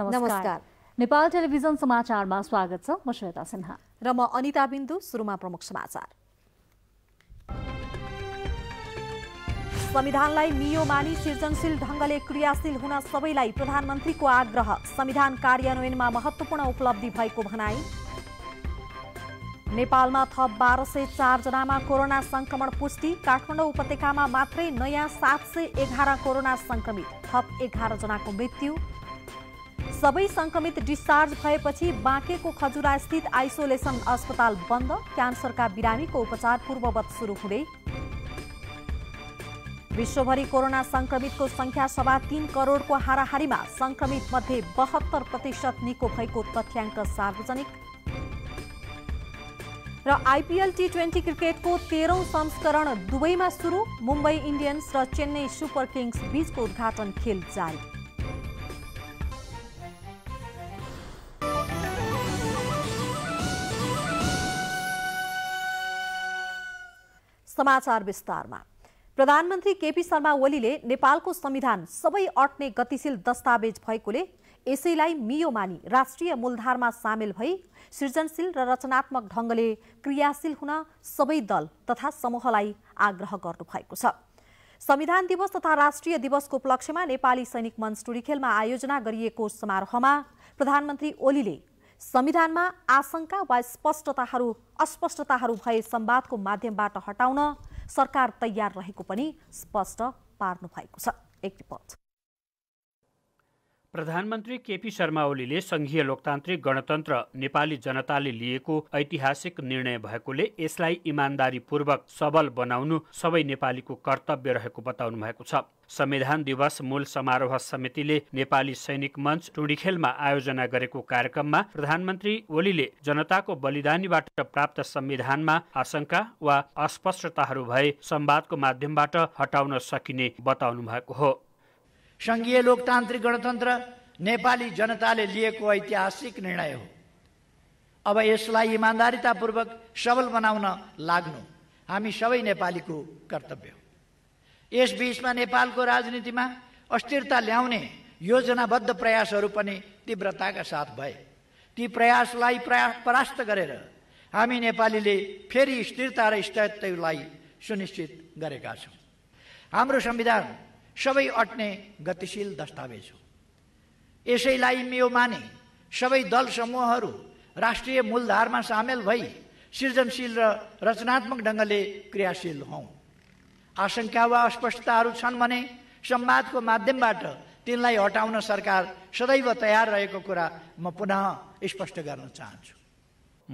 नमस्कार नेपाल टेलिभिजन समाचारमा स्वागत छ म श्वेता सिन्हा र म अनिता बिन्दु सुरुमा प्रमुख समाचार संविधानलाई मियो मानी सृजनशील ढङ्गले क्रियाशील हुन सबैलाई प्रधानमन्त्रीको आग्रह संविधान कार्यान्वयनमा महत्वपूर्ण उपलब्धि भएको भनाई नेपालमा थप बाह्र सय चारजनामा कोरोना संक्रमण पुष्टि काठमाडौँ उपत्यकामा मात्रै नयाँ सात सय एघार कोरोना संक्रमित थप जनाको मृत्यु सबै संक्रमित डिस्चार्ज भएपछि बाँकेको खजुरास्थित आइसोलेसन अस्पताल बन्द क्यान्सरका बिरामीको उपचार पूर्ववत सुरु हुँदै विश्वभरि कोरोना संक्रमितको संख्या सभा तीन करोडको हाराहारीमा संक्रमित मध्ये बहत्तर प्रतिशत निको भएको तथ्याङ्क सार्वजनिक र आइपिएल टी ट्वेन्टी क्रिकेटको तेह्रौं संस्करण दुवैमा सुरु मुम्बई इन्डियन्स र चेन्नई सुपर किङ्स बीचको उद्घाटन खेल जारी समाचार विस्तारमा प्रधानमन्त्री केपी शर्मा ओलीले नेपालको संविधान सबै अट्ने गतिशील दस्तावेज भएकोले यसैलाई मियो मानी राष्ट्रिय मूलधारमा सामेल भई सृजनशील र रचनात्मक ढङ्गले क्रियाशील हुन सबै दल तथा समूहलाई आग्रह गर्नुभएको छ संविधान दिवस तथा राष्ट्रिय दिवसको उपलक्ष्यमा नेपाली सैनिक मञ्च टुरीखेलमा आयोजना गरिएको समारोहमा प्रधानमन्त्री ओलीले संविधानमा आशंका वा स्पष्टताहरू अस्पष्टताहरू भए संवादको माध्यमबाट हटाउन सरकार तयार रहेको पनि स्पष्ट पार्नु भएको छ एक रिपोर्ट प्रधानमन्त्री केपी शर्मा ओलीले संघीय लोकतान्त्रिक गणतन्त्र नेपाली जनताले लिएको ऐतिहासिक निर्णय भएकोले यसलाई इमान्दारीपूर्वक सबल बनाउनु सबै नेपालीको कर्तव्य रहेको बताउनु भएको छ संविधान दिवस मूल समारोह समितिले नेपाली सैनिक मञ्च टुडीखेलमा आयोजना गरेको कार्यक्रममा प्रधानमन्त्री ओलीले जनताको बलिदानीबाट प्राप्त संविधानमा आशंका वा अस्पष्टताहरू भए संवादको माध्यमबाट हटाउन सकिने बताउनु भएको हो सङ्घीय लोकतान्त्रिक गणतन्त्र नेपाली जनताले लिएको ऐतिहासिक निर्णय हो अब यसलाई इमान्दारितापूर्वक सबल बनाउन लाग्नु हामी सबै नेपालीको कर्तव्य हो यस बिचमा नेपालको राजनीतिमा अस्थिरता ल्याउने योजनाबद्ध प्रयासहरू पनि तीव्रताका साथ भए ती प्रयासलाई प्रया परास्त गरेर हामी नेपालीले फेरि स्थिरता र स्थायित्वलाई सुनिश्चित गरेका छौँ हाम्रो संविधान सबै अट्ने गतिशील दस्तावेज हो यसैलाई मेयो माने सबै दल समूहहरू राष्ट्रिय मूलधारमा सामेल भई सृजनशील र रचनात्मक ढङ्गले क्रियाशील हौँ आशंका वा अस्पष्टताहरू छन् भने संवादको माध्यमबाट तिनलाई हटाउन सरकार सदैव तयार रहेको कुरा म पुनः स्पष्ट गर्न चाहन्छु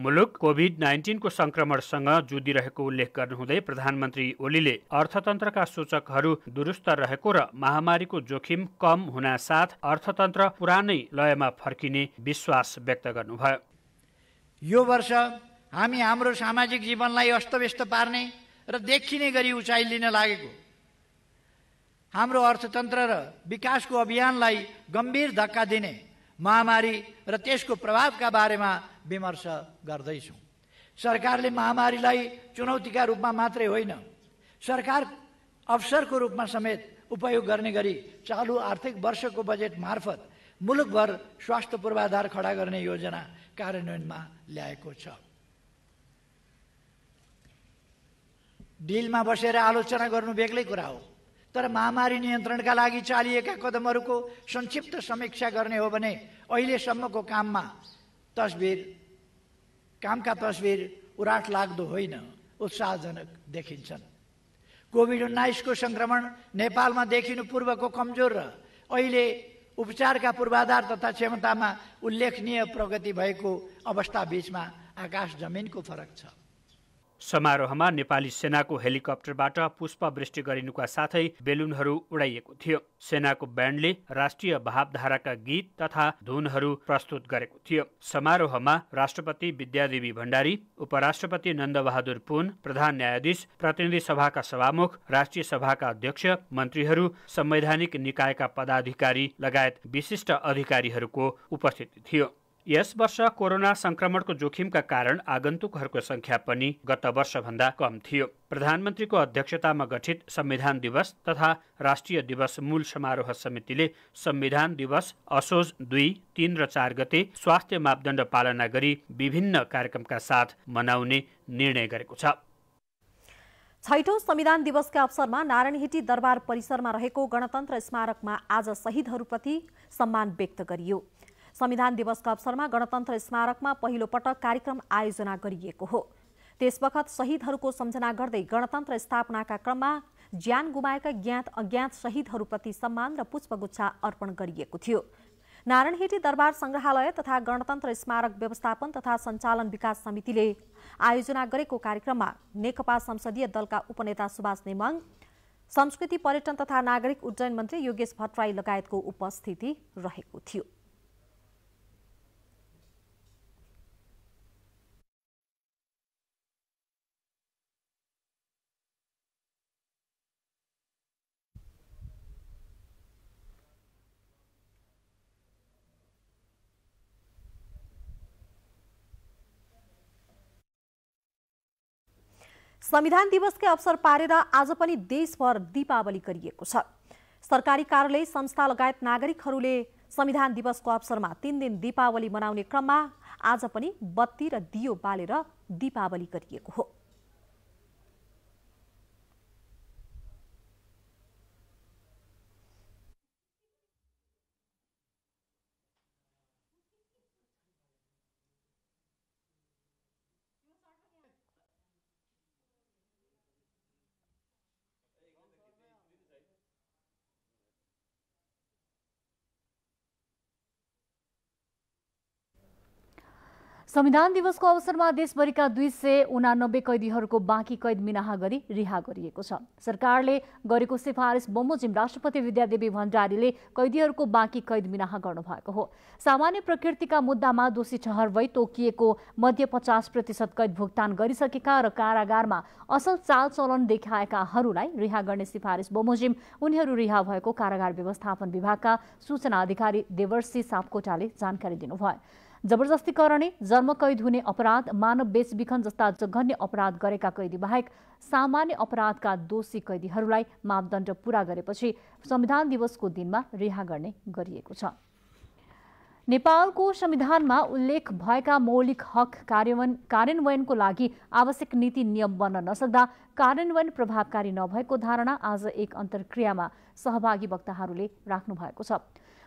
मुलुक कोभिड नाइन्टिनको संक्रमणसँग जुधिरहेको उल्लेख गर्नुहुँदै प्रधानमन्त्री ओलीले अर्थतन्त्रका सूचकहरू दुरुस्त रहेको र महामारीको जोखिम कम हुनासाथ अर्थतन्त्र पुरानै लयमा फर्किने विश्वास व्यक्त गर्नुभयो यो वर्ष हामी हाम्रो सामाजिक जीवनलाई अस्तव्यस्त पार्ने र देखिने गरी उचाइ लिन लागेको हाम्रो अर्थतन्त्र र विकासको अभियानलाई गम्भीर धक्का दिने महामारी र त्यसको प्रभावका बारेमा विमर्श गर्दैछौँ सरकारले महामारीलाई चुनौतीका रूपमा मात्रै होइन सरकार अवसरको रूपमा समेत उपयोग गर्ने गरी चालु आर्थिक वर्षको बजेट मार्फत मुलुकभर स्वास्थ्य पूर्वाधार खडा गर्ने योजना कार्यान्वयनमा ल्याएको छ डिलमा बसेर आलोचना गर्नु बेग्लै कुरा हो तर महामारी नियन्त्रणका लागि चालिएका कदमहरूको संक्षिप्त समीक्षा गर्ने हो भने अहिलेसम्मको काममा तस्बिर कामका तस्बिर उराट लाग्दो होइन उत्साहजनक देखिन्छन् कोभिड उन्नाइसको सङ्क्रमण नेपालमा देखिनु पूर्वको कमजोर र अहिले उपचारका पूर्वाधार तथा क्षमतामा उल्लेखनीय प्रगति भएको अवस्था बिचमा आकाश जमिनको फरक छ समारोहमा नेपाली सेनाको हेलिकप्टरबाट पुष्पवृष्टि गरिनुका साथै बेलुनहरू उडाइएको थियो सेनाको ब्यान्डले राष्ट्रिय भावधाराका गीत तथा धुनहरू प्रस्तुत गरेको थियो समारोहमा राष्ट्रपति विद्यादेवी भण्डारी उपराष्ट्रपति नन्दबहादुर पुन प्रधान न्यायाधीश प्रतिनिधि सभाका सभामुख राष्ट्रिय सभाका अध्यक्ष मन्त्रीहरू संवैधानिक निकायका पदाधिकारी लगायत विशिष्ट अधिकारीहरूको उपस्थिति थियो यस वर्ष कोरोना संक्रमणको जोखिमका कारण आगन्तुकहरूको संख्या पनि गत वर्षभन्दा कम थियो प्रधानमन्त्रीको अध्यक्षतामा गठित संविधान दिवस तथा राष्ट्रिय दिवस मूल समारोह समितिले संविधान दिवस असोज दुई तीन र चार गते स्वास्थ्य मापदण्ड पालना गरी विभिन्न कार्यक्रमका साथ मनाउने निर्णय गरेको छ छैठौँ संविधान दिवसका अवसरमा नारायणहिटी दरबार परिसरमा रहेको गणतन्त्र स्मारकमा आज शहीदहरूप्रति सम्मान व्यक्त गरियो संविधान दिवसको अवसरमा गणतन्त्र स्मारकमा पहिलो पटक कार्यक्रम आयोजना गरिएको हो त्यसवखत शहीदहरूको सम्झना गर्दै गणतन्त्र स्थापनाका क्रममा ज्यान गुमाएका ज्ञात अज्ञात शहीदहरूप्रति सम्मान र पुष्पगुच्छा अर्पण गरिएको थियो नारायणहेटी दरबार संग्रहालय तथा गणतन्त्र स्मारक व्यवस्थापन तथा सञ्चालन विकास समितिले आयोजना गरेको कार्यक्रममा नेकपा संसदीय दलका उपनेता सुभाष नेमाङ संस्कृति पर्यटन तथा नागरिक उड्डयन मन्त्री योगेश भट्टराई लगायतको उपस्थिति रहेको थियो संविधान दिवसकै अवसर पारेर आज पनि देशभर दीपावली गरिएको छ सरकारी कार्यालय संस्था लगायत नागरिकहरूले संविधान दिवसको अवसरमा तीन दिन दीपावली मनाउने क्रममा आज पनि बत्ती र दियो बालेर दीपावली गरिएको हो संविधान दिवसको अवसरमा देशभरिका दुई सय उनानब्बे कैदीहरूको बाँकी कैद मिनाहा गरी रिहा गरिएको छ सरकारले गरेको सिफारिस बमोजिम राष्ट्रपति विद्यादेवी भण्डारीले कैदीहरूको बाँकी कैद मिनाहा गर्नुभएको हो सामान्य प्रकृतिका मुद्दामा दोषी ठहर भई तोकिएको मध्य पचास प्रतिशत कैद भुक्तान गरिसकेका र कारागारमा असल चालचलन देखाएकाहरूलाई रिहा गर्ने सिफारिस बमोजिम उनीहरू रिहा भएको कारागार व्यवस्थापन विभागका सूचना अधिकारी देवर्षी सापकोटाले जानकारी दिनुभयो जबरजस्ती करणे जन्मकैद हुने अपराध मानव बेचबिखन जस्ता जघन्य अपराध गरेका कैदी बाहेक सामान्य अपराधका दोषी कैदीहरूलाई मापदण्ड पूरा गरेपछि संविधान दिवसको दिनमा रिहा गर्ने गरिएको छ नेपालको संविधानमा उल्लेख भएका मौलिक हक कार्यान्वयन कार्यान्वयनको लागि आवश्यक नीति नियम बन्न नसक्दा कार्यान्वयन प्रभावकारी नभएको धारणा आज एक अन्तर्क्रियामा सहभागी वक्ताहरूले राख्नु भएको छ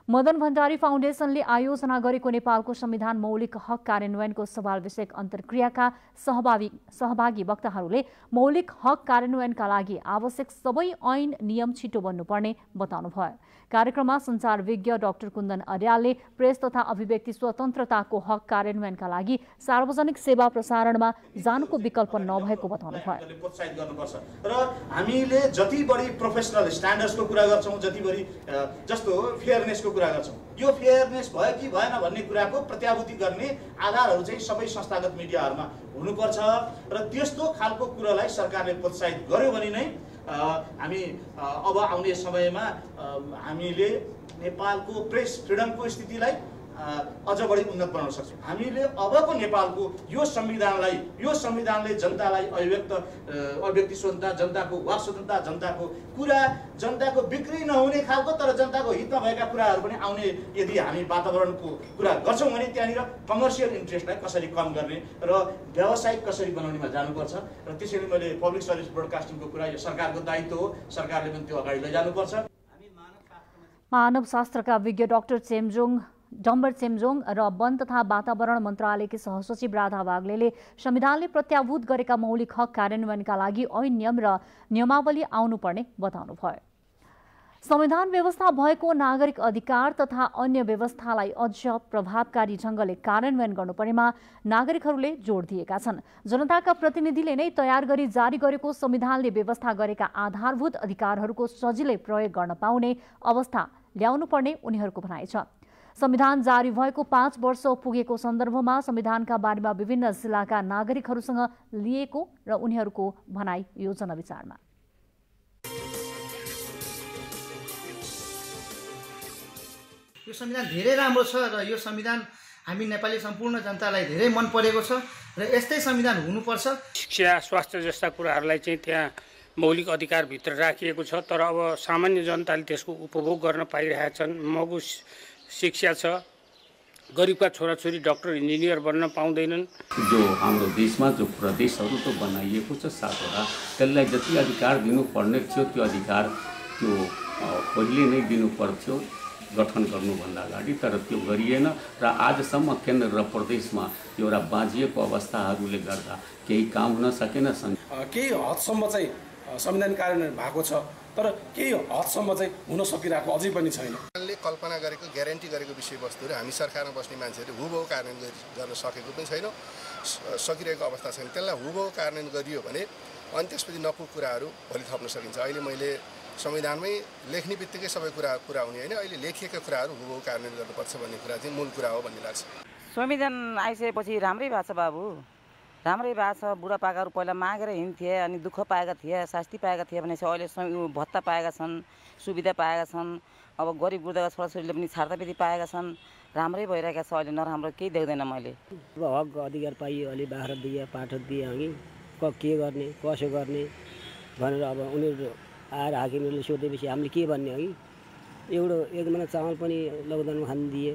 मदन भण्डारी फाउन्डेसनले आयोजना गरेको नेपालको संविधान मौलिक हक कार्यान्वयनको सवाल विषयक अन्तर्क्रियाका सहभागी सहभागी वक्ताहरूले मौलिक हक कार्यान्वयनका लागि आवश्यक सबै ऐन नियम छिटो बन्नुपर्ने बताउनुभयो कार्यक्रममा संचार विज्ञ डाक्टर कुन्दन अर्यालले प्रेस तथा अभिव्यक्ति स्वतन्त्रताको हक कार्यान्वयनका लागि सार्वजनिक सेवा प्रसारणमा जानको विकल्प नभएको बताउनुभयो भयो र हामीले जति बढी प्रोफेसनल स्ट्यान्डर्ड्सको कुरा गर्छौँ जति बढी जस्तो फेयरनेसको कुरा गर्छौँ यो फेयरनेस भयो कि भएन भन्ने कुराको प्रत्याभूति गर्ने आधारहरू चाहिँ सबै संस्थागत मिडियाहरूमा हुनुपर्छ र त्यस्तो खालको कुरालाई सरकारले प्रोत्साहित गर्यो भने नै हामी अब आउने समयमा हामीले नेपालको प्रेस फ्रिडमको स्थितिलाई अझ बढी उन्नत बनाउन सक्छौँ हामीले अबको नेपालको यो संविधानलाई यो संविधानले जनतालाई अभिव्यक्त अभिव्यक्ति स्वतन्त्रता जनताको वा स्वतन्त्रता जनताको कुरा जनताको बिक्री नहुने खालको तर जनताको हितमा भएका कुराहरू पनि आउने यदि हामी वातावरणको कुरा गर्छौँ भने त्यहाँनिर कमर्सियल इन्ट्रेस्टलाई कसरी कम गर्ने र व्यावसायिक कसरी बनाउनेमा जानुपर्छ र त्यसरी मैले पब्लिक सर्भिस ब्रोडकास्टिङको कुरा यो सरकारको दायित्व हो सरकारले पनि त्यो अगाडि लैजानुपर्छ मानव शास्त्रका विज्ञ डाक्टर चेमजोङ डम्बर चेम्जोङ र वन तथा वातावरण मन्त्रालयकी सहसचिव राधा बाग्ले संविधानले प्रत्याभूत गरेका मौलिक हक कार्यान्वयनका लागि ऐन नियम र नियमावली आउनुपर्ने बताउनुभयो संविधान व्यवस्था भएको नागरिक अधिकार तथा अन्य व्यवस्थालाई अझ प्रभावकारी ढङ्गले कार्यान्वयन गर्नुपर्नेमा नागरिकहरूले जोड दिएका छन् जनताका प्रतिनिधिले नै तयार गरी जारी गरेको संविधानले व्यवस्था गरेका आधारभूत अधिकारहरूको सजिलै प्रयोग गर्न पाउने अवस्था ल्याउनुपर्ने उनीहरूको भनाइ छ संविधान जारी भएको पाँच वर्ष पुगेको सन्दर्भमा संविधानका बारेमा विभिन्न जिल्लाका नागरिकहरूसँग लिएको र उनीहरूको भनाई योजना विचारमा यो संविधान धेरै राम्रो छ र यो संविधान हामी नेपाली सम्पूर्ण जनतालाई धेरै मन परेको छ र यस्तै संविधान हुनुपर्छ शिक्षा स्वास्थ्य जस्ता कुराहरूलाई चाहिँ त्यहाँ मौलिक अधिकारभित्र राखिएको छ तर अब सामान्य जनताले त्यसको उपभोग गर्न पाइरहेका छन् मगु शिक्षा छ गरिबका छोराछोरी डक्टर इन्जिनियर बन्न पाउँदैनन् जो हाम्रो देशमा जो प्रदेशहरू त बनाइएको छ सातवटा त्यसलाई जति अधिकार दिनुपर्ने थियो त्यो अधिकार त्यो पहिले नै दिनुपर्थ्यो गठन गर्नुभन्दा अगाडि तर त्यो गरिएन र आजसम्म केन्द्र र प्रदेशमा एउटा बाँझिएको अवस्थाहरूले गर्दा केही काम हुन सकेन केही हदसम्म चाहिँ संविधान कार्यान्वयन भएको छ तर केही हदसम्म चाहिँ हुन सकिरहेको अझै पनि छैन कल्पना गरेको ग्यारेन्टी गरेको विषयवस्तुहरू हामी सरकारमा बस्ने मान्छेहरूले हुबहु कार्यान्वयन गर्न सकेको पनि छैनौँ सकिरहेको अवस्था छैन त्यसलाई हुबहु कार्यान्वयन गरियो भने अनि त्यसपछि नपु कुराहरू भोलि थप्न सकिन्छ अहिले मैले संविधानमै लेख्ने बित्तिकै सबै कुरा कुरा हुने होइन अहिले लेखिएका कुराहरू हुबहु कार्यान्वयन गर्नुपर्छ भन्ने कुरा चाहिँ मूल कुरा हो भन्ने लाग्छ संविधान आइसकेपछि राम्रै भएको छ बाबु राम्रै भएको छ बुढापाकाहरू पहिला मागेर हिँड्थे अनि दुःख पाएका थिए शास्ति पाएका थिए भने चाहिँ अहिले भत्ता पाएका छन् सुविधा पाएका छन् अब गरिब गुर्दाका छोराछोरीले पनि छार्तापेती पाएका छन् राम्रै भइरहेका छ अहिले नराम्रो केही देख्दैन मैले अब हक अधिकार पाइयो अलि बाख्रा दिए पाठो दिए अघि क के गर्ने कसो गर्ने भनेर अब उनीहरू आएर हाकिमहरूले सोधेपछि हामीले के भन्ने अघि एउटा एक महिना चामल पनि लकडाउनमा खान दिए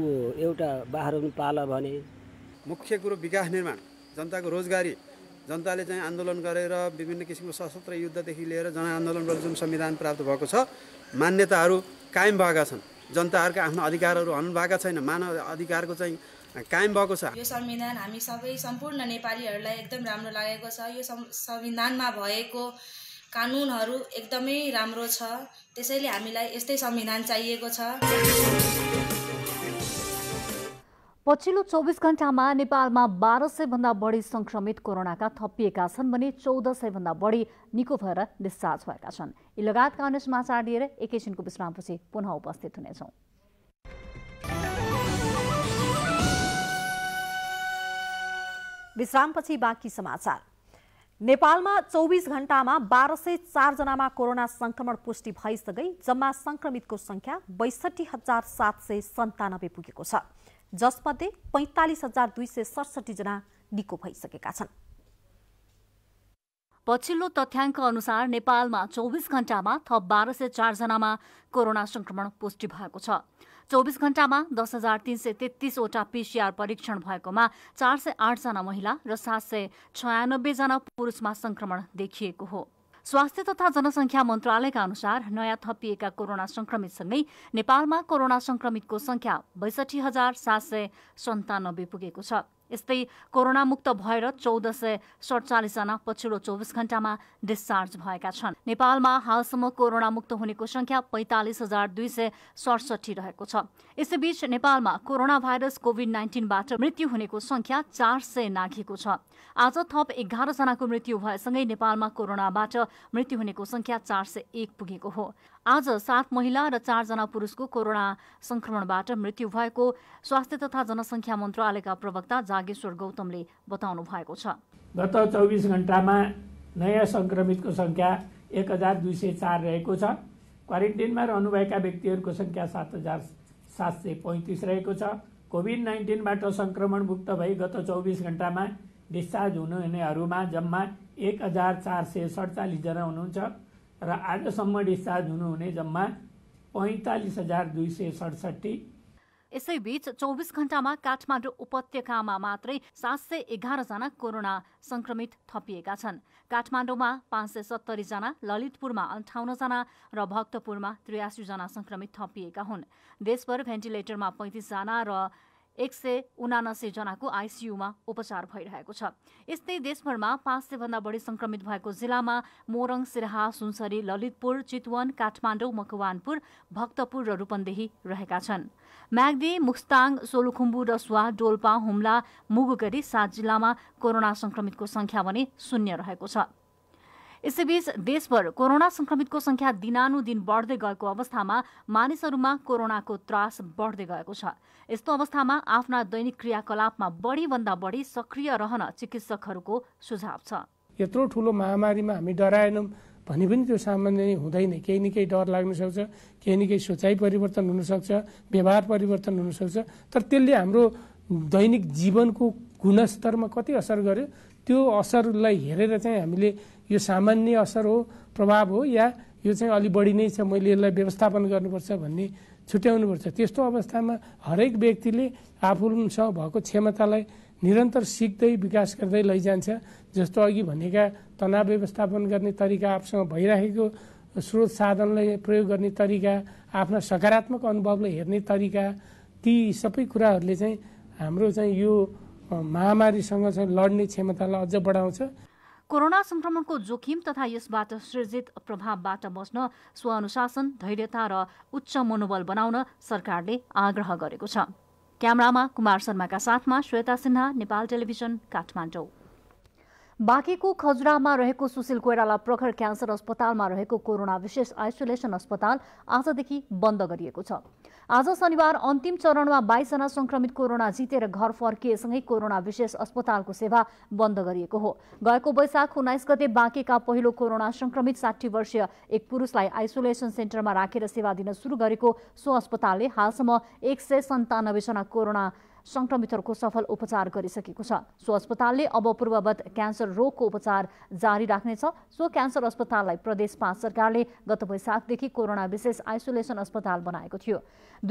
ऊ एउटा बाख्रा पनि पाल भने मुख्य कुरो विकास निर्माण जनताको रोजगारी जनताले चाहिँ आन्दोलन गरेर विभिन्न किसिमको सशस्त्र युद्धदेखि लिएर जनआन्दोलनबाट जुन संविधान प्राप्त भएको छ मान्यताहरू कायम भएका छन् जनताहरूका आफ्नो अधिकारहरू हन भएका छैन मानव अधिकारको चाहिँ कायम भएको छ यो संविधान हामी सबै सम्पूर्ण नेपालीहरूलाई एकदम राम्रो लागेको छ यो संविधानमा भएको कानुनहरू एकदमै राम्रो छ त्यसैले हामीलाई यस्तै संविधान चाहिएको छ पछिल्लो चौबिस घण्टामा नेपालमा बाह्र भन्दा बढी संक्रमित कोरोनाका थपिएका छन् भने चौध भन्दा बढी निको भएर डिस्चार्ज भएका छन् यी लगायतका अन्य समाचार लिएर एकैछिनको विश्रामपछि पुनः उपस्थित हुनेछौँ विश्रामपछि बाँकी समाचार नेपालमा चौबिस घण्टामा बाह्र सय चारजनामा कोरोना संक्रमण पुष्टि भइसँगै जम्मा संक्रमितको संख्या बैसठी हजार सात सय सन्तानब्बे पुगेको छ जसमध्ये पैँतालिस हजार दुई सय सडसठीजना निको भइसकेका छन् पछिल्लो तथ्याङ्क अनुसार नेपालमा चौबिस घण्टामा थप बाह्र सय चारजनामा कोरोना संक्रमण पुष्टि भएको छ चौबिस घण्टामा दस हजार तीन सय तेत्तिसवटा पिसिआर परीक्षण भएकोमा चार सय आठजना महिला र सात सय छयानब्बेजना पुरुषमा संक्रमण देखिएको हो स्वास्थ्य तथा जनसङ्ख्या मन्त्रालयका अनुसार नयाँ थपिएका कोरोना संक्रमितसँगै नेपालमा कोरोना संक्रमितको संख्या बैसठी हजार सात सय सन्तानब्बे पुगेको छ यस्तै कोरोनामुक्त भएर चौध सय सडचालिसजना पछिल्लो चौबिस घण्टामा डिस्चार्ज भएका छन् नेपालमा हालसम्म कोरोनामुक्त हुनेको संख्या पैँतालिस हजार दुई सय सडसठी रहेको छ यसैबीच नेपालमा कोरोना भाइरस कोभिड नाइन्टिनबाट मृत्यु हुनेको संख्या चार सय नाघेको छ आज थप एघारजनाको मृत्यु भएसँगै नेपालमा कोरोनाबाट मृत्यु हुनेको संख्या चार सय एक पुगेको हो आज सात महिला र चारजना पुरुषको कोरोना संक्रमणबाट मृत्यु भएको स्वास्थ्य तथा जनसङ्ख्या मन्त्रालयका प्रवक्ता जागेश्वर गौतमले बताउनु भएको छ गत चौबिस घन्टामा नयाँ संक्रमितको सङ्ख्या एक हजार दुई सय चार रहेको छ क्वारेन्टिनमा रहनुभएका व्यक्तिहरूको सङ्ख्या सात हजार सात सय पैँतिस रहेको छ कोभिड नाइन्टिनबाट मुक्त भई गत चौबिस घन्टामा डिस्चार्ज हुनुहुनेहरूमा जम्मा एक हजार चार सय सडचालिसजना हुनुहुन्छ र आजसम्म डिस्चार्ज हुनुहुने जम्मा पैँतालिस हजार दुई सय सडसठी यसैबीच चौबिस घण्टामा काठमाडौँ उपत्यकामा मात्रै सात सय एघारजना कोरोना संक्रमित थपिएका छन् काठमाडौँमा पाँच सय सत्तरीजना ललितपुरमा अन्ठाउन्नजना र भक्तपुरमा त्रियासीजना संक्रमित थपिएका हुन् देशभर भेन्टिलेटरमा पैँतिसजना र एक सय उनासी जनाको आइसियूमा उपचार भइरहेको छ यस्तै देशभरमा पाँच सय भन्दा बढी संक्रमित भएको जिल्लामा मोरङ सिराहा सुनसरी ललितपुर चितवन काठमाडौँ मकवानपुर भक्तपुर र रूपन्देही रहेका छन् म्याग्दी मुस्ताङ सोलुखुम्बु रसुवा डोल्पा हुम्ला मुगु गरी सात जिल्लामा कोरोना संक्रमितको संख्या भने शून्य रहेको छ यसैबीच देशभर कोरोना संक्रमितको संख्या दिनानुदिन बढ्दै गएको अवस्थामा मानिसहरूमा कोरोनाको त्रास बढ्दै गएको छ यस्तो अवस्थामा आफ्ना दैनिक क्रियाकलापमा बढीभन्दा बढी सक्रिय रहन चिकित्सकहरूको सुझाव छ यत्रो ठुलो महामारीमा हामी डराएनौँ भने पनि त्यो सामान्य नै हुँदैन केही न केही डर लाग्न सक्छ केही न केही सोचाइ परिवर्तन हुनसक्छ व्यवहार परिवर्तन हुनसक्छ तर त्यसले हाम्रो दैनिक जीवनको गुणस्तरमा कति असर गर्यो त्यो असरलाई हेरेर चाहिँ हामीले यो सामान्य असर हो प्रभाव हो या यो चाहिँ अलि बढी नै छ मैले यसलाई व्यवस्थापन गर्नुपर्छ भन्ने छुट्याउनुपर्छ त्यस्तो अवस्थामा हरेक व्यक्तिले आफूसँग भएको क्षमतालाई निरन्तर सिक्दै विकास गर्दै लैजान्छ जस्तो अघि भनेका तनाव व्यवस्थापन गर्ने तरिका आफूसँग भइराखेको स्रोत साधनलाई प्रयोग गर्ने तरिका आफ्ना सकारात्मक अनुभवलाई हेर्ने तरिका ती सबै कुराहरूले चाहिँ हाम्रो चाहिँ यो महामारीसँग चाहिँ लड्ने क्षमतालाई अझ बढाउँछ कोरोना संक्रमणको जोखिम तथा यसबाट सृजित प्रभावबाट बस्न स्वअनुशासन धैर्यता र उच्च मनोबल बनाउन सरकारले आग्रह गरेको छ क्यामरामा कुमार शर्माका साथमा श्वेता सिन्हा नेपाल टेलिभिजन काठमाडौँ बाँकेको खजुरामा रहेको सुशील कोइराला प्रखर क्यान्सर अस्पतालमा रहेको कोरोना विशेष आइसोलेसन अस्पताल आजदेखि बन्द गरिएको छ आज शनिबार अन्तिम चरणमा बाइसजना संक्रमित कोरोना जितेर घर फर्किएसँगै कोरोना विशेष अस्पतालको सेवा बन्द गरिएको हो गएको वैशाख उन्नाइस गते बाँकेका पहिलो कोरोना संक्रमित साठी वर्षीय एक पुरुषलाई आइसोलेसन सेन्टरमा राखेर सेवा दिन सुरु गरेको सो अस्पतालले हालसम्म एक सय सन्तानब्बेजना कोरोना सङ्क्रमितहरूको सफल उपचार गरिसकेको छ सो अस्पतालले अब पूर्ववत क्यान्सर रोगको उपचार जारी राख्नेछ सो क्यान्सर अस्पताललाई प्रदेश पाँच सरकारले गत वैशाखदेखि कोरोना विशेष आइसोलेसन अस्पताल बनाएको थियो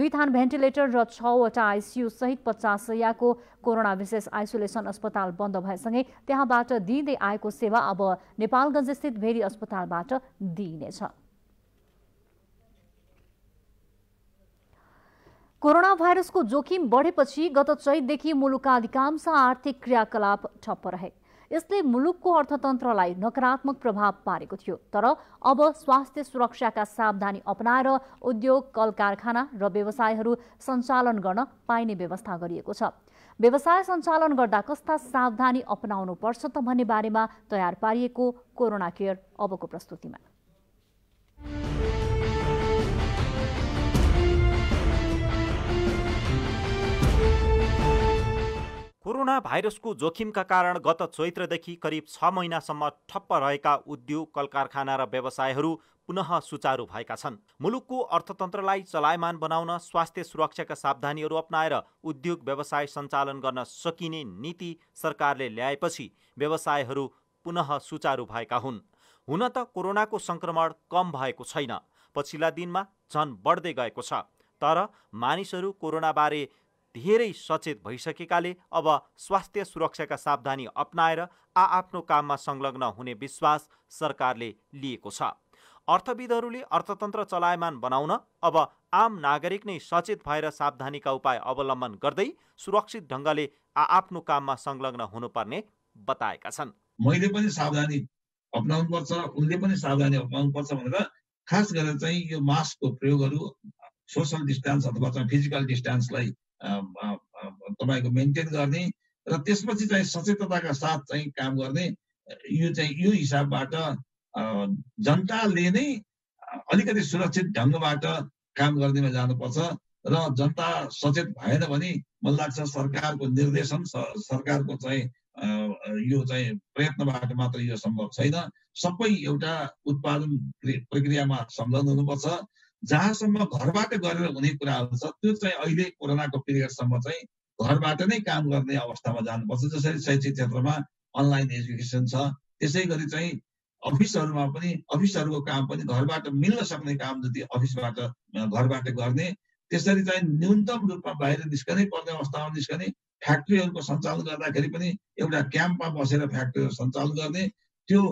दुई थान भेन्टिलेटर र छवटा आइसियू सहित पचास सयको कोरोना विशेष आइसोलेसन अस्पताल बन्द भएसँगै त्यहाँबाट दिइँदै आएको सेवा अब नेपालगञ्ज स्थित भेरी अस्पतालबाट दिइनेछ कोरोना भाइरसको जोखिम बढेपछि गत चैतदेखि मुलुकका अधिकांश आर्थिक क्रियाकलाप ठप्प रहे यसले मुलुकको अर्थतन्त्रलाई नकारात्मक प्रभाव पारेको थियो तर अब स्वास्थ्य सुरक्षाका सावधानी अपनाएर उद्योग कल कारखाना र व्यवसायहरू सञ्चालन गर्न पाइने व्यवस्था गरिएको छ व्यवसाय सञ्चालन गर्दा कस्ता सावधानी अपनाउनु पर्छ त भन्ने बारेमा तयार पारिएको कोरोना केयर अबको प्रस्तुतिमा कोरोना भाइरसको जोखिमका कारण गत चैत्रदेखि करिब छ महिनासम्म ठप्प रहेका उद्योग कल कारखाना र व्यवसायहरू पुनः सुचारु भएका छन् मुलुकको अर्थतन्त्रलाई चलायमान बनाउन स्वास्थ्य सुरक्षाका सावधानीहरू अप्नाएर उद्योग व्यवसाय सञ्चालन गर्न सकिने नीति सरकारले ल्याएपछि व्यवसायहरू पुनः सुचारु भएका हुन् हुन त कोरोनाको सङ्क्रमण कम भएको छैन पछिल्ला दिनमा झन बढ्दै गएको छ तर मानिसहरू कोरोनाबारे धेरै सचेत भइसकेकाले अब स्वास्थ्य सुरक्षाका सावधानी अप्नाएर आआफ्नो काममा संलग्न हुने विश्वास सरकारले लिएको छ अर्थविदहरूले अर्थतन्त्र चलायमान बनाउन अब आम नागरिक नै सचेत भएर सावधानीका उपाय अवलम्बन गर्दै सुरक्षित ढङ्गले आआफ्नो काममा संलग्न हुनुपर्ने बताएका छन् मैले पनि सावधानी पर्छ उनले पनि सावधानी पर्छ भनेर खास गरेर चाहिँ यो मास्कको प्रयोगहरू सोसल डिस्टान्स अथवा फिजिकल डिस्टान्सलाई तपाईँको मेन्टेन गर्ने र त्यसपछि चाहिँ सचेतताका साथ चाहिँ काम गर्ने यो चाहिँ यो हिसाबबाट जनताले नै अलिकति सुरक्षित ढङ्गबाट काम गर्नेमा जानुपर्छ र जनता सचेत भएन भने मलाई लाग्छ सरकारको निर्देशन सरकारको चाहिँ यो चाहिँ प्रयत्नबाट मात्र यो सम्भव छैन सबै एउटा उत्पादन प्रक्रियामा संलग्न हुनुपर्छ जहाँसम्म घरबाट गरेर हुने कुराहरू छ त्यो चाहिँ अहिले कोरोनाको पिरियडसम्म चाहिँ घरबाट नै काम गर्ने अवस्थामा जानुपर्छ जसरी शैक्षिक क्षेत्रमा अनलाइन एजुकेसन छ त्यसै गरी चाहिँ अफिसहरूमा पनि अफिसहरूको काम पनि घरबाट मिल्न सक्ने काम जति अफिसबाट घरबाट गर्ने त्यसरी चाहिँ न्यूनतम रूपमा बाहिर निस्कनै पर्ने अवस्थामा निस्कने फ्याक्ट्रीहरूको सञ्चालन गर्दाखेरि पनि एउटा क्याम्पमा बसेर फ्याक्ट्रीहरू सञ्चालन गर्ने त्यो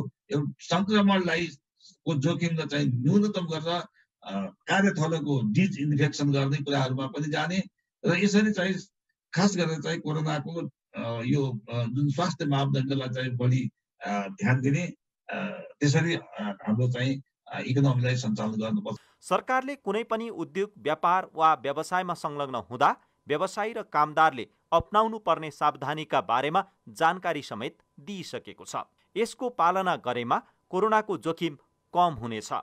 सङ्क्रमणलाई को जोखिमलाई चाहिँ न्यूनतम गरेर कार्यथलको इन्फेक्सन गर्ने कुराहरूमा पनि जाने र यसरी चाहिँ खास गरेर चाहिँ कोरोनाको यो जुन स्वास्थ्य मापदण्डलाई चाहिँ बढी ध्यान दिने त्यसरी हाम्रो चाहिँ इकोनोमीलाई सञ्चालन गर्नुपर्छ सरकारले कुनै पनि उद्योग व्यापार वा व्यवसायमा संलग्न हुँदा व्यवसायी र कामदारले अप्नाउनु पर्ने सावधानीका बारेमा जानकारी समेत दिइसकेको छ यसको पालना गरेमा कोरोनाको जोखिम कम हुनेछ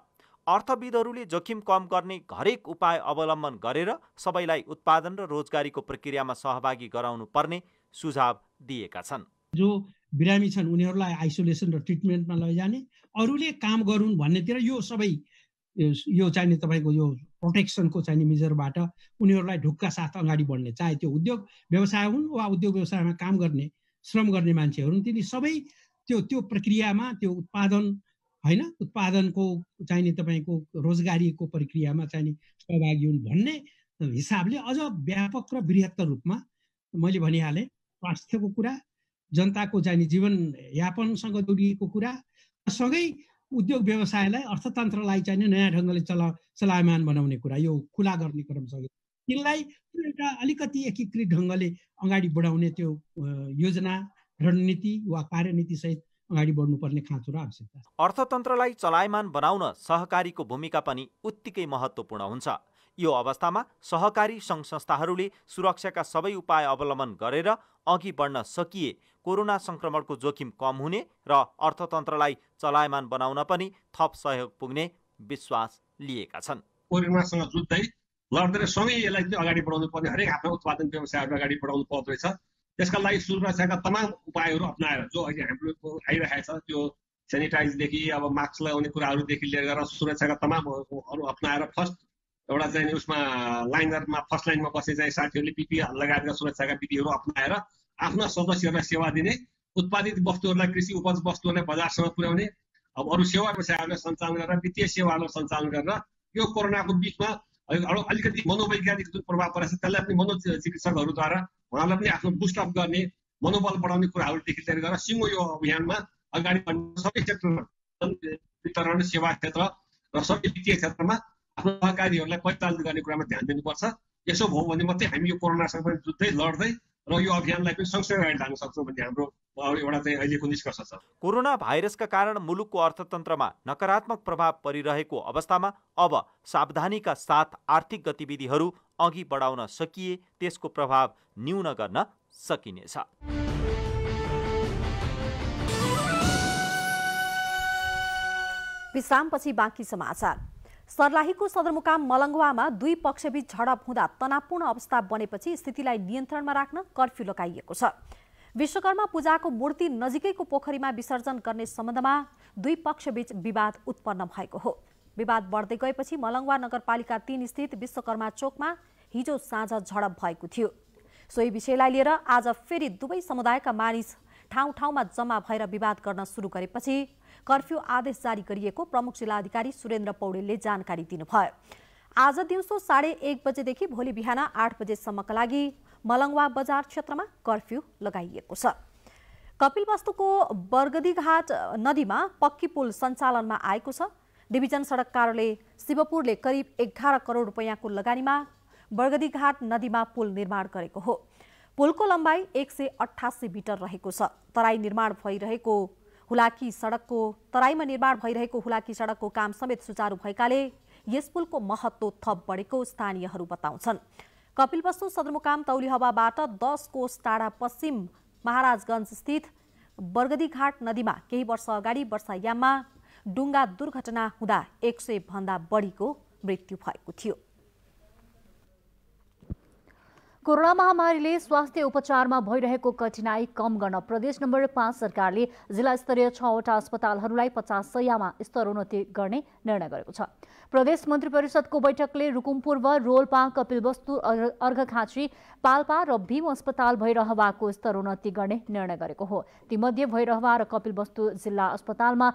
अर्थविदहरूले जोखिम कम गर्ने हरेक उपाय अवलम्बन गरेर सबैलाई उत्पादन र रोजगारीको प्रक्रियामा सहभागी गराउनु पर्ने सुझाव दिएका छन् जो बिरामी छन् उनीहरूलाई आइसोलेसन र ट्रिटमेन्टमा लैजाने अरूले काम गरून् भन्नेतिर यो सबै यो चाहिने तपाईँको यो प्रोटेक्सनको चाहिने मेजरबाट उनीहरूलाई ढुक्का साथ अगाडि बढ्ने चाहे त्यो उद्योग व्यवसाय हुन् वा उद्योग व्यवसायमा काम गर्ने श्रम गर्ने मान्छेहरू हुन् तिनी सबै त्यो त्यो प्रक्रियामा त्यो उत्पादन होइन उत्पादनको चाहिने तपाईँको रोजगारीको प्रक्रियामा चाहिने सहभागी हुन् भन्ने हिसाबले अझ व्यापक र वृहत्तर रूपमा मैले भनिहालेँ स्वास्थ्यको कुरा जनताको चाहिने जीवनयापनसँग जोडिएको कुरा सँगै उद्योग व्यवसायलाई अर्थतन्त्रलाई चाहिने नयाँ ढङ्गले चला चलायमान बनाउने कुरा यो खुला गर्ने क्रम सँगै तिनलाई एउटा अलिकति एकीकृत ढङ्गले अगाडि बढाउने त्यो योजना रणनीति वा कार्यनीतिसहित अगाडि बढ्नुपर्ने खाँचो र आवश्यकता अर्थतन्त्रलाई चलायमान बनाउन सहकारीको भूमिका पनि उत्तिकै महत्त्वपूर्ण हुन्छ यो अवस्थामा सहकारी सङ्घ संस्थाहरूले सुरक्षाका सबै उपाय अवलम्बन गरेर अघि बढ्न सकिए कोरोना सङ्क्रमणको जोखिम कम हुने र अर्थतन्त्रलाई चलायमान बनाउन पनि थप सहयोग पुग्ने विश्वास लिएका छन् कोरोनासँग जुझ्दै लड्दै सँगै यसलाई अगाडि बढाउनु पर्ने हरेक आफ्नो उत्पादन व्यवसायहरू अगाडि बढाउनु पर्दो रहेछ त्यसका लागि सुरक्षाका तमाम उपायहरू अप्नाएर जो अहिले हाम्रो आइरहेको छ त्यो सेनिटाइजदेखि अब मास्क लगाउने कुराहरूदेखि लिएर गरेर सुरक्षाका तमामहरू अप्नाएर फर्स्ट एउटा चाहिँ उसमा लाइनरमा फर्स्ट लाइनमा बसे चाहिँ साथीहरूले पिपी लगायतका सुरक्षाका विधिहरू अप्नाएर आफ्ना सदस्यहरूलाई सेवा दिने उत्पादित वस्तुहरूलाई कृषि उपज वस्तुहरूलाई बजारसम्म पुर्याउने अब अरू सेवा व्यवसायहरूलाई सञ्चालन गरेर वित्तीय सेवाहरूलाई सञ्चालन गरेर यो कोरोनाको बिचमा अलिकति मनोवैज्ञानिक जुन प्रभाव परेको छ त्यसलाई पनि मनोचिकित्सकहरूद्वारा उहाँहरूलाई पनि आफ्नो बुस्टअप गर्ने मनोबल बढाउने कुराहरूदेखि लिएर गएर सिङ्गो यो अभियानमा अगाडि बढ्ने सबै क्षेत्र वितरण सेवा क्षेत्र र सबै वित्तीय क्षेत्रमा आफ्नो सहकारीहरूलाई परिचालन गर्ने कुरामा ध्यान दिनुपर्छ यसो भयो भने मात्रै हामी यो कोरोनासँग पनि जुझ्दै लड्दै र यो अभियानलाई पनि सँगसँगै अगाडि लान सक्छौँ भन्ने हाम्रो एउटा चाहिँ अहिलेको निष्कर्ष छ कोरोना भाइरसका कारण मुलुकको अर्थतन्त्रमा नकारात्मक प्रभाव परिरहेको अवस्थामा अब सावधानीका साथ आर्थिक गतिविधिहरू अघि बढाउन सकिए त्यसको प्रभाव न्यून गर्न सकिनेछ विश्रामपछि बाँकी समाचार सर्लाहीको सदरमुकाम मलङ्गवामा दुई पक्षबीच झडप हुँदा तनावपूर्ण अवस्था बनेपछि स्थितिलाई नियन्त्रणमा राख्न कर्फ्यू लगाइएको छ विश्वकर्मा पूजाको मूर्ति नजिकैको पोखरीमा विसर्जन गर्ने सम्बन्धमा दुई पक्षबीच विवाद उत्पन्न भएको हो विवाद बढ्दै गएपछि मलङ्गवा नगरपालिका तीन स्थित विश्वकर्मा चोकमा हिजो साँझ झडप भएको थियो सोही विषयलाई लिएर आज फेरि दुवै समुदायका मानिस ठाउँ ठाउँमा जम्मा भएर विवाद गर्न सुरु गरेपछि कर्फ्यू आदेश जारी गरिएको प्रमुख जिल्लाधिकारी सुरेन्द्र पौडेलले जानकारी दिनुभयो आज दिउँसो साढे एक बजेदेखि भोलि बिहान आठ बजेसम्मका लागि मलङ्वा बजार क्षेत्रमा कर्फ्यू लगाइएको छ कपिलवस्तुको बर्गदीघाट नदीमा पक्की पुल सञ्चालनमा आएको छ डिभिजन सडक कार्यालय शिवपुरले करिब एघार करोड रुपियाँको लगानीमा बर्गदीघाट नदीमा पुल निर्माण गरेको हो पुलको लम्बाइ एक सय अठासी मिटर रहेको छ तराई निर्माण भइरहेको हुलाकी सडकको तराईमा निर्माण भइरहेको हुलाकी सडकको काम समेत सुचारू भएकाले यस पुलको महत्त्व थप बढेको स्थानीयहरू बताउँछन् कपिलवस्तु सदरमुकाम तौलीहवाबाट दस कोष टाढा पश्चिम महाराजगञ्ज स्थित बर्गदीघाट नदीमा केही वर्ष अगाडि वर्षायाममा डुङ्गा दुर्घटना हुँदा एक सय भन्दा बढीको मृत्यु भएको थियो कोरोना महामारीले स्वास्थ्य उपचारमा भइरहेको कठिनाई कम गर्न प्रदेश नम्बर पाँच सरकारले जिल्ला स्तरीय छवटा अस्पतालहरूलाई पचास सयमा स्तरोन्नति गर्ने निर्णय गरेको छ प्रदेश मन्त्री परिषदको बैठकले रुकुम पूर्व रोल्पा कपिलवस्तु अर्घखाँची पाल्पा र भीम अस्पताल भैरहवाको स्तरोन्नति गर्ने निर्णय गरेको हो तीमध्ये भैरहवा र कपिलवस्तु जिल्ला अस्पतालमा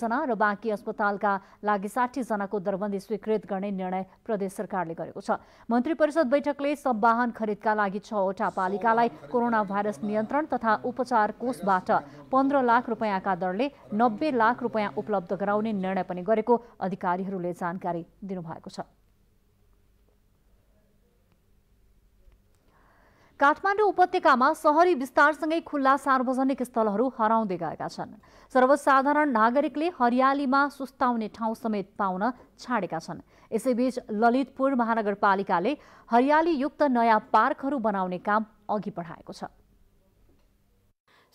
जना र बाँकी अस्पतालका लागि जनाको दरबन्दी स्वीकृत गर्ने निर्णय प्रदेश सरकारले गरेको छ मन्त्री परिषद बैठकले सब खरिदका लागि छवटा पालिकालाई कोरोना भाइरस नियन्त्रण तथा उपचार कोषबाट पन्ध्र लाख रुपियाँका दरले नब्बे लाख रुपियाँ उपलब्ध गराउने निर्णय पनि गरेको अधिकारीहरूले जानकारी दिनुभएको छ काठमाडौँ उपत्यकामा सहरी विस्तारसँगै खुल्ला सार्वजनिक स्थलहरू हराउँदै गएका छन् सर्वसाधारण नागरिकले हरियालीमा सुस्ताउने ठाउँ समेत पाउन छाडेका छन् यसैबीच ललितपुर महानगरपालिकाले हरियालीयुक्त नयाँ पार्कहरू बनाउने काम अघि बढाएको छ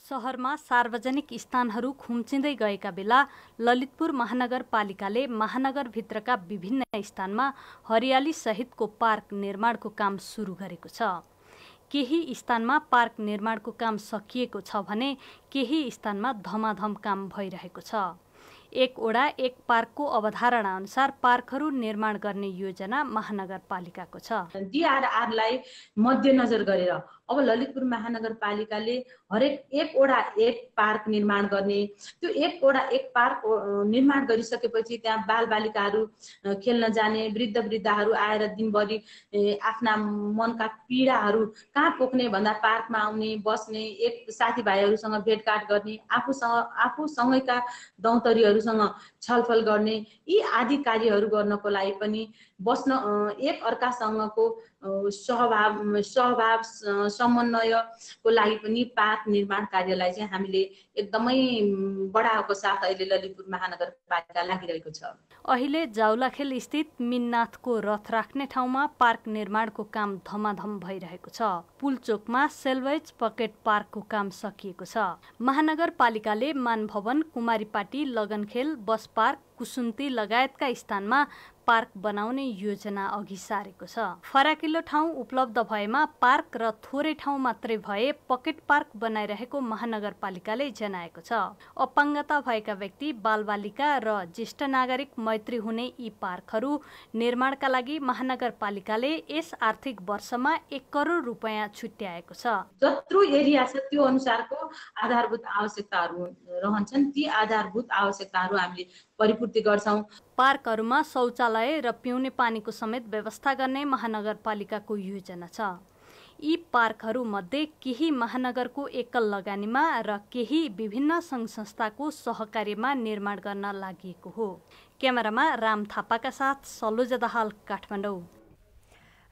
सहरमा सार्वजनिक स्थानहरू खुम्चिँदै गएका बेला ललितपुर महानगरपालिकाले महानगरभित्रका विभिन्न स्थानमा हरियाली सहितको पार्क निर्माणको काम सुरु गरेको छ केही स्थानमा पार्क निर्माणको काम सकिएको छ भने केही स्थानमा धमाधम काम भइरहेको छ एक ओडा एक पार्कको अवधारणा अनुसार पार्कहरू निर्माण गर्ने योजना महानगरपालिकाको छ डिआरआरलाई मध्यनजर गरेर अब ललितपुर महानगरपालिकाले हरेक एकवटा एक पार्क निर्माण गर्ने त्यो एकवटा एक पार्क निर्माण गरिसकेपछि त्यहाँ बालबालिकाहरू खेल्न जाने वृद्ध वृद्धहरू आएर दिनभरि आफ्ना मनका पीडाहरू कहाँ पोख्ने भन्दा पार्कमा आउने बस्ने एक साथीभाइहरूसँग भेटघाट गर्ने आफूसँग आफूसँगैका दौतरीहरूसँग छलफल गर्ने यी आदि कार्यहरू गर्नको लागि पनि बस्न एक अर्कासँगको सहभाव सहभाव समन्वयको लागि पनि पात निर्माण कार्यलाई चाहिँ हामीले एकदमै बढाएको साथ अहिले ललितपुर महानगरपालिका लागिरहेको छ अहिले जाउलाखेल स्थित मिननाथको रथ राख्ने ठाउँमा पार्क निर्माणको काम धमाधम भइरहेको छ पुलचोकमा सेलवेज पकेट पार्कको काम सकिएको छ महानगरपालिकाले मानभवन कुमारीपाटी लगनखेल बस पार्क कुसुन्ती लगायतका स्थानमा पार्क बनाउने योजना अघि सारेको छ फराकिलो ठाउँ उपलब्ध भएमा पार्क र थोरै ठाउँ मात्रै भए पकेट पार्क बनाइरहेको महानगरपालिकाले जनाएको छ अपाङ्गता भएका व्यक्ति बालबालिका र ज्येष्ठ नागरिक मैत्री हुने यी पार्कहरू निर्माणका लागि महानगरपालिकाले यस आर्थिक वर्षमा एक करोड रुपियाँ छुट्याएको छ जत्रो एरिया छ त्यो अनुसारको आधारभूत आवश्यकताहरू रहन्छन् ती आधारभूत आवश्यकताहरू हामीले परिपूर्ति गर्छौँ पार्कहरूमा शौचालय र पिउने पानीको समेत व्यवस्था गर्ने महानगरपालिकाको योजना छ यी पार्कहरूमध्ये केही महानगरको एकल लगानीमा र केही विभिन्न सङ्घ संस्थाको सहकार्यमा निर्माण गर्न लागि हो क्यामेरामा राम थापाका साथ सलोजा दहाल काठमाडौँ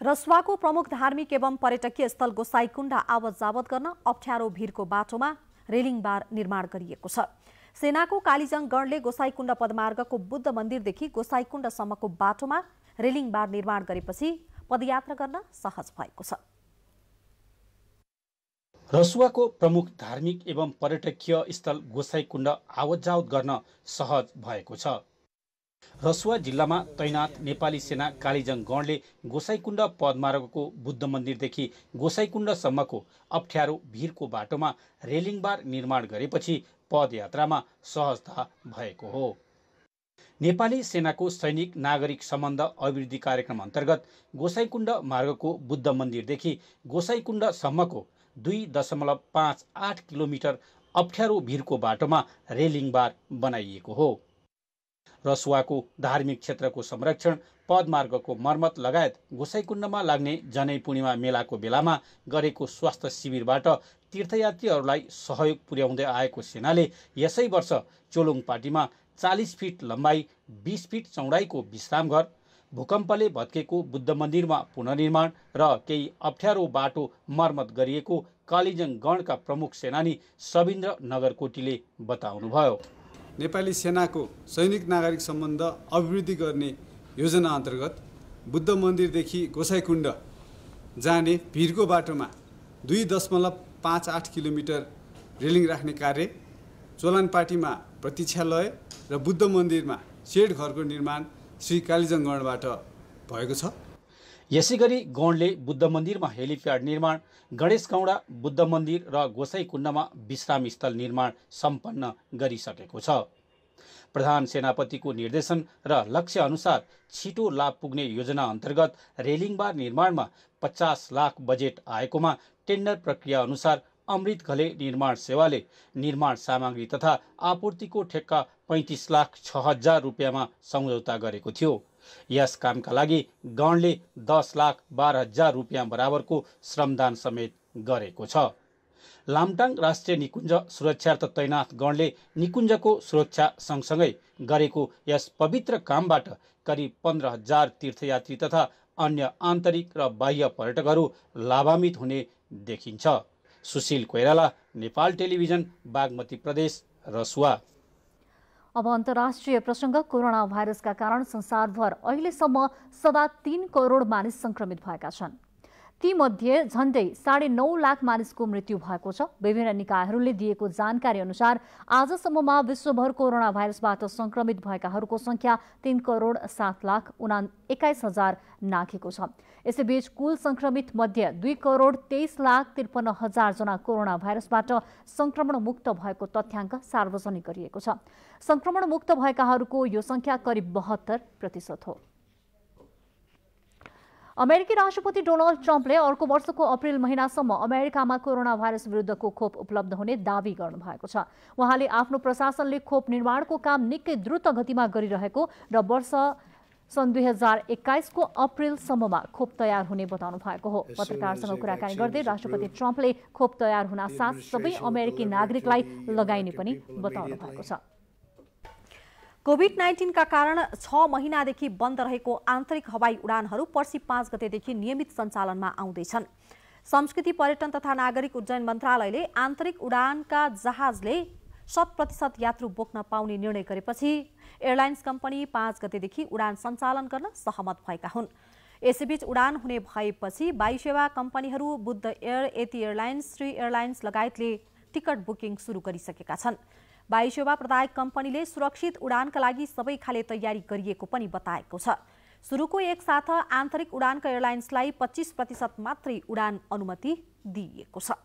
रसुवाको प्रमुख धार्मिक एवं पर्यटकीय स्थल गोसाईकुण्डा आवत जावत गर्न अप्ठ्यारो भिरको बाटोमा रेलिङ बार निर्माण गरिएको छ सेनाको कालीजङगणले गोसाईकुण्ड पदमार्गको बुद्ध मन्दिरदेखि गोसाईकुण्डसम्मको बाटोमा रेलिङ बार निर्माण गरेपछि पदयात्रा गर्न सहज भएको छ रसुवाको प्रमुख धार्मिक एवं पर्यटकीय स्थल गोसाईकुण्ड आवत जावत गर्न सहज भएको छ रसुवा जिल्लामा तैनात नेपाली सेना कालीजङगणले गोसाईकुण्ड पदमार्गको बुद्ध मन्दिरदेखि गोसाईकुण्डसम्मको अप्ठ्यारो भिरको बाटोमा रेलिङ बार निर्माण गरेपछि पदयात्रामा सहजता भएको हो नेपाली सेनाको सैनिक नागरिक सम्बन्ध अभिवृद्धि कार्यक्रम अन्तर्गत गोसाइकुण्ड मार्गको बुद्ध मन्दिरदेखि गोसाईकुण्डसम्मको दुई दशमलव पाँच आठ किलोमिटर अप्ठ्यारो भिरको बाटोमा रेलिङ बार बनाइएको हो रसुवाको धार्मिक क्षेत्रको संरक्षण पदमार्गको मर्मत लगायत गोसाइकुण्डमा लाग्ने जनै पूर्णिमा मेलाको बेलामा गरेको स्वास्थ्य शिविरबाट तीर्थयात्रीहरूलाई सहयोग पुर्याउँदै आएको सेनाले यसै वर्ष चोलुङपाटीमा चालिस फिट लम्बाइ बिस फिट चौडाइको विश्रामघर भूकम्पले भत्केको बुद्ध मन्दिरमा पुनर्निर्माण र केही अप्ठ्यारो बाटो मर्मत गरिएको कालीजङ गणका प्रमुख सेनानी सविन्द्र नगरकोटीले बताउनुभयो नेपाली सेनाको सैनिक नागरिक सम्बन्ध अभिवृद्धि गर्ने योजना अन्तर्गत बुद्ध मन्दिरदेखि गोसाइकुण्ड जाने भिरको बाटोमा दुई दशमलव पाँच आठ किलोमिटर रेलिङ राख्ने कार्य चोलानपाटीमा प्रतीक्षालय र बुद्ध मन्दिरमा सेड घरको निर्माण श्री कालीजङगढबाट भएको छ यसै गरी गौणले बुद्ध मन्दिरमा हेलिप्याड निर्माण गणेश गौडा बुद्ध मन्दिर र विश्राम स्थल निर्माण सम्पन्न गरिसकेको छ प्रधान सेनापतिको निर्देशन र लक्ष्य अनुसार छिटो लाभ पुग्ने योजना अन्तर्गत रेलिङबार निर्माणमा पचास लाख बजेट आएकोमा टेन्डर प्रक्रिया अनुसार अमृत घले निर्माण सेवाले निर्माण सामग्री तथा आपूर्तिको ठेक्का पैँतिस लाख छ हजार रुपियाँमा सम्झौता गरेको थियो यस कामका लागि गणले दस लाख बाह्र हजार रुपियाँ बराबरको श्रमदान समेत गरेको छ लामटाङ राष्ट्रिय निकुञ्ज सुरक्षार्थ तैनाथ गणले निकुञ्जको सुरक्षा सँगसँगै गरेको यस पवित्र कामबाट करिब पन्ध्र हजार तीर्थयात्री तथा अन्य आन्तरिक र बाह्य पर्यटकहरू लाभान्वित हुने देखिन्छ सुशील कोइराला नेपाल टेलिभिजन बागमती प्रदेश रसुवा अब अन्तर्राष्ट्रिय प्रसङ्ग कोरोना भाइरसका कारण संसारभर अहिलेसम्म सदा तीन करोड मानिस संक्रमित भएका छन् तीमध्ये झण्डै साढे नौ लाख मानिसको मृत्यु भएको छ विभिन्न निकायहरूले दिएको जानकारी अनुसार आजसम्ममा विश्वभर कोरोना भाइरसबाट संक्रमित भएकाहरूको संख्या तीन करोड सात लाख उना एक्काइस हजार नाखेको छ यसैबीच कुल संक्रमित मध्ये दुई करोड तेइस लाख त्रिपन्न हजारजना कोरोना भाइरसबाट संक्रमण मुक्त भएको तथ्याङ्क सार्वजनिक गरिएको छ संक्रमण मुक्त भएकाहरूको यो संख्या करिब बहत्तर प्रतिशत हो अमेरिकी राष्ट्रपति डोनाल्ड ट्रम्पले अर्को वर्षको अप्रेल महिनासम्म अमेरिकामा कोरोना भाइरस विरुद्धको खोप उपलब्ध हुने दावी गर्नुभएको छ उहाँले आफ्नो प्रशासनले खोप निर्माणको काम निकै द्रुत गतिमा गरिरहेको र वर्ष सन् दुई हजार एक्काइसको अप्रेलसम्ममा खोप तयार हुने बताउनु भएको हो पत्रकारसँग कुराकानी गर्दै राष्ट्रपति ट्रम्पले खोप तयार साथ सबै अमेरिकी नागरिकलाई लगाइने पनि बताउनु भएको छ कोभिड नाइन्टिनका कारण छ महिनादेखि बन्द रहेको आन्तरिक हवाई उडानहरू पर्सि पाँच गतेदेखि नियमित सञ्चालनमा आउँदैछन् संस्कृति पर्यटन तथा नागरिक उड्डयन मन्त्रालयले आन्तरिक उडानका जहाजले शत प्रतिशत यात्रु बोक्न पाउने निर्णय गरेपछि एयरलाइन्स कम्पनी पाँच गतेदेखि उडान सञ्चालन गर्न सहमत भएका हुन् यसैबीच उडान हुने भएपछि वायुसेवा कम्पनीहरू Buddha air Yeti airlines Shree airlines लगायतले टिकट बुकिङ सुरु गरिसकेका छन् वायुसेवा प्रदायक कम्पनीले सुरक्षित उडानका लागि सबै खाले तयारी गरिएको पनि बताएको छ सुरुको एकसाथ आन्तरिक उडानका एयरलाइन्सलाई पच्चिस प्रतिशत मात्रै उडान अनुमति दिइएको छ